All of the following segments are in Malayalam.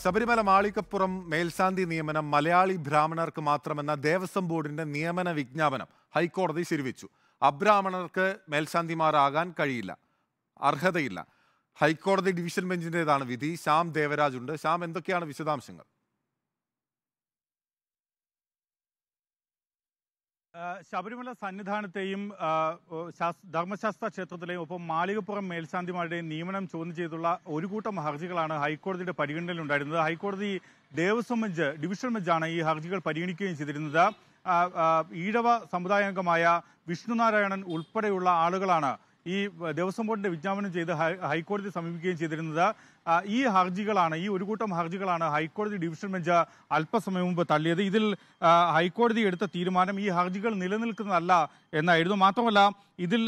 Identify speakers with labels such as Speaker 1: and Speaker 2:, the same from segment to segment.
Speaker 1: ശബരിമല മാളികപ്പുറം മേൽശാന്തി നിയമനം മലയാളി ബ്രാഹ്മണർക്ക് മാത്രമെന്ന ദേവസ്വം ബോർഡിന്റെ നിയമന വിജ്ഞാപനം ഹൈക്കോടതി ശരിവച്ചു അബ്രാഹ്മണർക്ക് മേൽശാന്തിമാരാകാൻ കഴിയില്ല അർഹതയില്ല ഹൈക്കോടതി ഡിവിഷൻ ബെഞ്ചിൻ്റെതാണ് വിധി ശ്യാം ദേവരാജ് ഉണ്ട് ശ്യാം എന്തൊക്കെയാണ് വിശദാംശങ്ങൾ ശബരിമല സന്നിധാനത്തെയും ധർമ്മശാസ്ത്ര ക്ഷേത്രത്തിലെയും ഒപ്പം മാളികപ്പുറം മേൽശാന്തിമാരുടെയും നിയമനം ചോദ്യം ചെയ്തുള്ള ഒരു കൂട്ടം ഹർജികളാണ് ഹൈക്കോടതിയുടെ പരിഗണനയിലുണ്ടായിരുന്നത് ഹൈക്കോടതി ദേവസ്വം ബെഞ്ച് ഡിവിഷൻ ബെഞ്ചാണ് ഈ ഹർജികൾ പരിഗണിക്കുകയും ചെയ്തിരുന്നത് ഈഴവ സമുദായാംഗമായ വിഷ്ണുനാരായണൻ ഉൾപ്പെടെയുള്ള ആളുകളാണ് ഈ ദേവസ്വം ബോർഡിന്റെ വിജ്ഞാപനം ചെയ്ത് ഹൈക്കോടതി സമീപിക്കുകയും ചെയ്തിരുന്നത് ഈ ഹർജികളാണ് ഈ ഒരു കൂട്ടം ഹർജികളാണ് ഹൈക്കോടതി ഡിവിഷൻ ബെഞ്ച് അല്പസമയം മുമ്പ് തള്ളിയത് ഇതിൽ ഹൈക്കോടതി എടുത്ത തീരുമാനം ഈ ഹർജികൾ നിലനിൽക്കുന്നതല്ല എന്നായിരുന്നു മാത്രമല്ല ഇതിൽ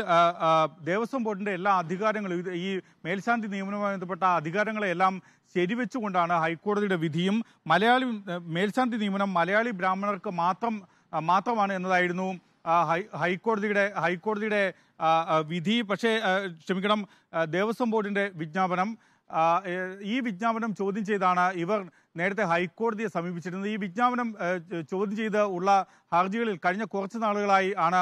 Speaker 1: ദേവസ്വം ബോർഡിന്റെ എല്ലാ അധികാരങ്ങളും ഈ മേൽശാന്തി നിയമനവുമായി ബന്ധപ്പെട്ട അധികാരങ്ങളെല്ലാം ശരിവെച്ചുകൊണ്ടാണ് ഹൈക്കോടതിയുടെ വിധിയും മലയാളി മേൽശാന്തി നിയമനം മലയാളി ബ്രാഹ്മണർക്ക് മാത്രം മാത്രമാണ് എന്നതായിരുന്നു ഹൈക്കോടതിയുടെ ഹൈക്കോടതിയുടെ വിധി പക്ഷേ ക്ഷമിക്കണം ദേവസ്വം ബോർഡിൻ്റെ വിജ്ഞാപനം ഈ വിജ്ഞാപനം ചോദ്യം ചെയ്താണ് ഇവർ നേരത്തെ ഹൈക്കോടതിയെ സമീപിച്ചിരുന്നത് ഈ വിജ്ഞാപനം ചോദ്യം ചെയ്ത് ഉള്ള ഹർജികളിൽ കഴിഞ്ഞ കുറച്ച് നാളുകളായി ആണ്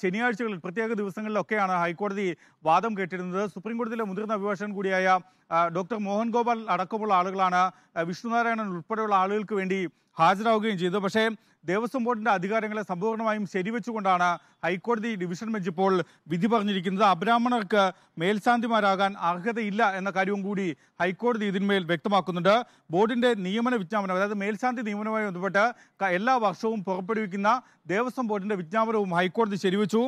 Speaker 1: ശനിയാഴ്ചകളിൽ പ്രത്യേക ദിവസങ്ങളിലൊക്കെയാണ് ഹൈക്കോടതി വാദം കേട്ടിരുന്നത് സുപ്രീം കോടതിയിലെ മുതിർന്ന അഭിഭാഷകൻ കൂടിയായ ഡോക്ടർ മോഹൻ ഗോപാൽ അടക്കമുള്ള ആളുകളാണ് വിഷ്ണുനാരായണൻ ഉൾപ്പെടെയുള്ള ആളുകൾക്ക് വേണ്ടി ഹാജരാവുകയും ചെയ്തു പക്ഷേ ദേവസ്വം ബോർഡിന്റെ അധികാരങ്ങളെ സമ്പൂർണ്ണമായും ശരിവെച്ചുകൊണ്ടാണ് ഹൈക്കോടതി ഡിവിഷൻ ബെഞ്ച് ഇപ്പോൾ വിധി പറഞ്ഞിരിക്കുന്നത് അബ്രാഹ്മണർക്ക് മേൽശാന്തിമാരാകാൻ അർഹതയില്ല എന്ന കാര്യവും കൂടി ഹൈക്കോടതി ഇതിന്മേൽ വ്യക്തമാക്കുന്നുണ്ട് ബോർഡിന്റെ നിയമന വിജ്ഞാപനം അതായത് മേൽശാന്തി നിയമനവുമായി ബന്ധപ്പെട്ട് എല്ലാ വർഷവും പുറപ്പെടുവിക്കുന്ന ദേവസ്വം ബോർഡിന്റെ വിജ്ഞാപനവും ഹൈക്കോടതി ശരിവെച്ചു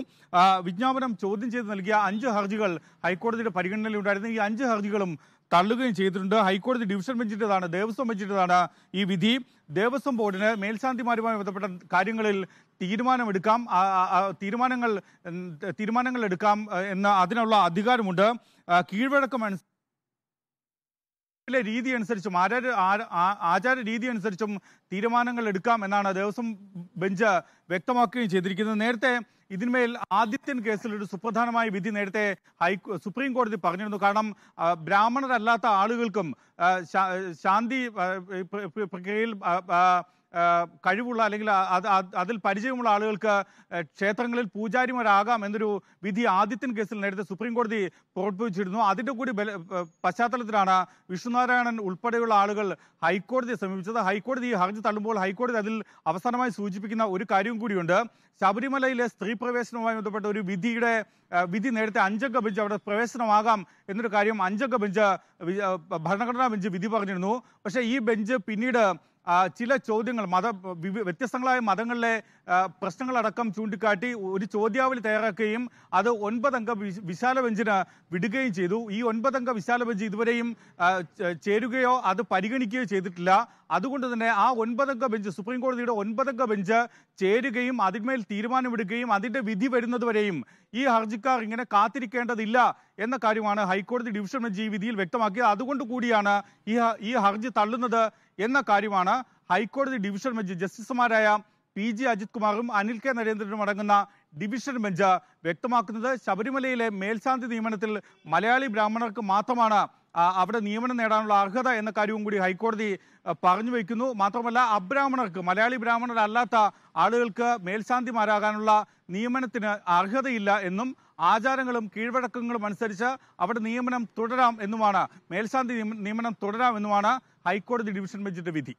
Speaker 1: വിജ്ഞാപനം ചോദ്യം ചെയ്ത് നൽകിയ അഞ്ച് ഹർജികൾ ഹൈക്കോടതിയുടെ പരിഗണനയിലുണ്ടായിരുന്നു ഈ അഞ്ച് ഹർജികളും തള്ളുകയും ചെയ്തിട്ടുണ്ട് ഹൈക്കോടതി ഡിവിഷൻ ബെഞ്ചിൻ്റെതാണ് ദേവസ്വം ബെഞ്ചിൻ്റെതാണ് ഈ വിധി ദേവസ്വം ബോർഡിന് മേൽശാന്തിമാരുമായി ബന്ധപ്പെട്ട കാര്യങ്ങളിൽ തീരുമാനമെടുക്കാം തീരുമാനങ്ങൾ തീരുമാനങ്ങൾ എടുക്കാം എന്ന അതിനുള്ള അധികാരമുണ്ട് കീഴ്വഴക്കം രീതി അനുസരിച്ചും ആചാര ആചാര രീതി അനുസരിച്ചും തീരുമാനങ്ങൾ എടുക്കാം എന്നാണ് ദേവസ്വം ബെഞ്ച് വ്യക്തമാക്കുകയും ചെയ്തിരിക്കുന്നത് നേരത്തെ ഇതിന്മേൽ ആദിത്യൻ കേസിൽ ഒരു സുപ്രധാനമായ വിധി നേരത്തെ ഹൈ സുപ്രീം കോടതി പറഞ്ഞിരുന്നു കാരണം ബ്രാഹ്മണരല്ലാത്ത ആളുകൾക്കും ശാന്തി പ്രക്രിയയിൽ കഴിവുള്ള അല്ലെങ്കിൽ അതിൽ പരിചയമുള്ള ആളുകൾക്ക് ക്ഷേത്രങ്ങളിൽ പൂജാരിമാരാകാം എന്നൊരു വിധി ആദിത്യൻ കേസിൽ നേരത്തെ സുപ്രീം കോടതി പുറപ്പെടുവിച്ചിരുന്നു അതിൻ്റെ കൂടി പശ്ചാത്തലത്തിലാണ് വിഷ്ണുനാരായണൻ ഉൾപ്പെടെയുള്ള ആളുകൾ ഹൈക്കോടതിയെ സമീപിച്ചത് ഹൈക്കോടതി ഈ ഹർജി തള്ളുമ്പോൾ ഹൈക്കോടതി അതിൽ അവസാനമായി സൂചിപ്പിക്കുന്ന ഒരു കാര്യം കൂടിയുണ്ട് ശബരിമലയിലെ സ്ത്രീ പ്രവേശനവുമായി ബന്ധപ്പെട്ട ഒരു വിധിയുടെ വിധി നേരത്തെ അഞ്ചംഗ ബെഞ്ച് അവിടെ പ്രവേശനമാകാം എന്നൊരു കാര്യം അഞ്ചംഗ ബെഞ്ച് ഭരണഘടനാ ബെഞ്ച് വിധി പറഞ്ഞിരുന്നു പക്ഷേ ഈ ബെഞ്ച് പിന്നീട് ചില ചോദ്യങ്ങൾ മത വ്യത്യസ്തങ്ങളായ മതങ്ങളിലെ പ്രശ്നങ്ങളടക്കം ചൂണ്ടിക്കാട്ടി ഒരു ചോദ്യാവലി തയ്യാറാക്കുകയും അത് ഒൻപതംഗ വിശാല ബെഞ്ചിന് വിടുകയും ചെയ്തു ഈ ഒൻപതംഗ വിശാല ബെഞ്ച് ഇതുവരെയും ചേരുകയോ അത് പരിഗണിക്കുകയോ ചെയ്തിട്ടില്ല അതുകൊണ്ട് തന്നെ ആ ഒൻപതംഗ ബെഞ്ച് സുപ്രീം കോടതിയുടെ ഒൻപതംഗ ബെഞ്ച് ചേരുകയും അതിന്മേൽ തീരുമാനമെടുക്കുകയും അതിൻ്റെ വിധി വരുന്നതുവരെയും ഈ ഹർജിക്കാർ ഇങ്ങനെ കാത്തിരിക്കേണ്ടതില്ല എന്ന കാര്യമാണ് ഹൈക്കോടതി ഡിവിഷൻ ബെഞ്ച് ഈ വിധിയിൽ വ്യക്തമാക്കിയത് അതുകൊണ്ട് കൂടിയാണ് ഈ ഈ ഹർജി തള്ളുന്നത് എന്ന കാര്യമാണ് ഹൈക്കോടതി ഡിവിഷൻ ബെഞ്ച് ജസ്റ്റിസുമാരായ പി ജി അജിത് കുമാറും അനിൽ കെ നരേന്ദ്രനും അടങ്ങുന്ന ഡിവിഷൻ ബെഞ്ച് വ്യക്തമാക്കുന്നത് ശബരിമലയിലെ മേൽശാന്തി നിയമനത്തിൽ മലയാളി ബ്രാഹ്മണർക്ക് മാത്രമാണ് അവിടെ നിയമനം നേടാനുള്ള അർഹത എന്ന കാര്യവും കൂടി ഹൈക്കോടതി പറഞ്ഞു വയ്ക്കുന്നു മാത്രമല്ല അബ്രാഹ്മണർക്ക് മലയാളി ബ്രാഹ്മണരല്ലാത്ത ആളുകൾക്ക് മേൽശാന്തിമാരാകാനുള്ള നിയമനത്തിന് അർഹതയില്ല എന്നും ആചാരങ്ങളും കീഴ്വഴക്കങ്ങളും അനുസരിച്ച് അവിടെ നിയമനം തുടരാം എന്നുമാണ് മേൽശാന്തി നിയമനം തുടരാം എന്നുമാണ് ഹൈക്കോടതി ഡിവിഷൻ ബെഞ്ചിന്റെ വിധി